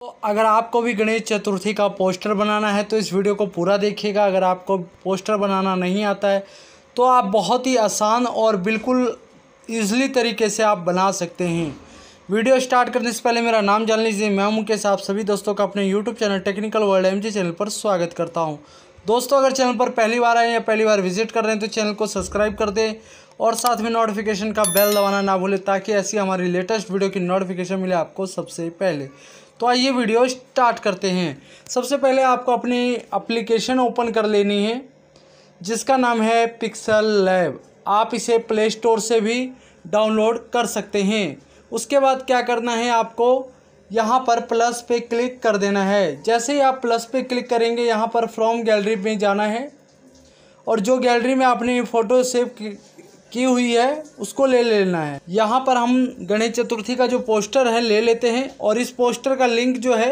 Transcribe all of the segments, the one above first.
तो अगर आपको भी गणेश चतुर्थी का पोस्टर बनाना है तो इस वीडियो को पूरा देखिएगा अगर आपको पोस्टर बनाना नहीं आता है तो आप बहुत ही आसान और बिल्कुल ईजली तरीके से आप बना सकते हैं वीडियो स्टार्ट करने से पहले मेरा नाम जान लीजिए मैं मुकेश आप सभी दोस्तों का अपने YouTube channel technical world M channel पर स्वागत करता हूँ दोस्तों अगर चैनल पर पहली बार आए या पहली बार विजिट कर रहे हैं तो चैनल को सब्सक्राइब कर दें और साथ में नोटिफिकेशन का बेल दबाना ना भूलें ताकि ऐसी हमारी लेटेस्ट वीडियो की नोटिफिकेशन मिले आपको सबसे पहले तो आइए वीडियो स्टार्ट करते हैं सबसे पहले आपको अपनी अप्लीकेशन ओपन कर लेनी है जिसका नाम है पिक्सल लैब आप इसे प्ले स्टोर से भी डाउनलोड कर सकते हैं उसके बाद क्या करना है आपको यहाँ पर प्लस पे क्लिक कर देना है जैसे ही आप प्लस पे क्लिक करेंगे यहाँ पर फ्रॉम गैलरी में जाना है और जो गैलरी में आपने फ़ोटो सेव की हुई है उसको ले लेना है यहाँ पर हम गणेश चतुर्थी का जो पोस्टर है ले लेते हैं और इस पोस्टर का लिंक जो है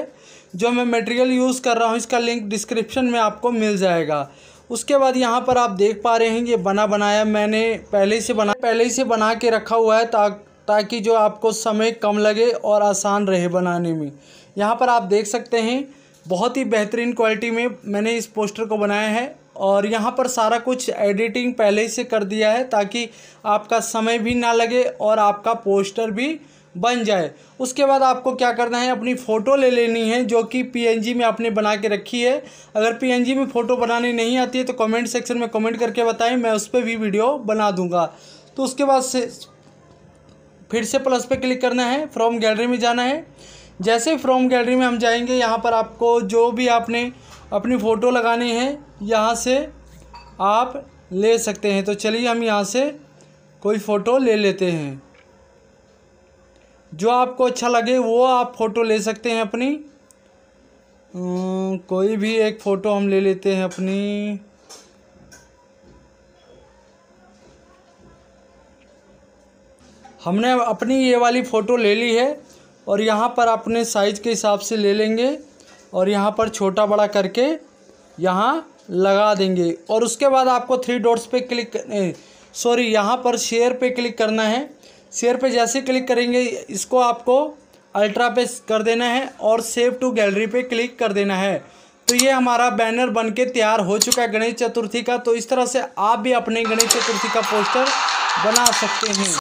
जो मैं मटेरियल यूज़ कर रहा हूँ इसका लिंक डिस्क्रिप्शन में आपको मिल जाएगा उसके बाद यहाँ पर आप देख पा रहे हैं ये बना बनाया मैंने पहले से बना पहले से बना के रखा हुआ है ता, ताकि जो आपको समय कम लगे और आसान रहे बनाने में यहाँ पर आप देख सकते हैं बहुत ही बेहतरीन क्वालिटी में मैंने इस पोस्टर को बनाया है और यहाँ पर सारा कुछ एडिटिंग पहले से कर दिया है ताकि आपका समय भी ना लगे और आपका पोस्टर भी बन जाए उसके बाद आपको क्या करना है अपनी फ़ोटो ले लेनी है जो कि पीएनजी में आपने बना के रखी है अगर पीएनजी में फ़ोटो बनानी नहीं आती है तो कमेंट सेक्शन में कमेंट करके बताएं मैं उस पर भी वीडियो बना दूंगा तो उसके बाद से फिर से प्लस पे क्लिक करना है फ्रॉम गैलरी में जाना है जैसे फ्रॉम गैलरी में हम जाएंगे यहाँ पर आपको जो भी आपने अपनी फ़ोटो लगानी है यहाँ से आप ले सकते हैं तो चलिए हम यहाँ से कोई फ़ोटो ले लेते हैं जो आपको अच्छा लगे वो आप फ़ोटो ले सकते हैं अपनी कोई भी एक फ़ोटो हम ले लेते हैं अपनी हमने अपनी ये वाली फ़ोटो ले ली है और यहाँ पर अपने साइज़ के हिसाब से ले लेंगे और यहाँ पर छोटा बड़ा करके यहाँ लगा देंगे और उसके बाद आपको थ्री डॉट्स पे क्लिक सॉरी यहाँ पर शेयर पे क्लिक करना है शेयर पे जैसे क्लिक करेंगे इसको आपको अल्ट्रा पे कर देना है और सेव टू गैलरी पे क्लिक कर देना है तो ये हमारा बैनर बन के तैयार हो चुका है गणेश चतुर्थी का तो इस तरह से आप भी अपने गणेश चतुर्थी का पोस्टर बना सकते हैं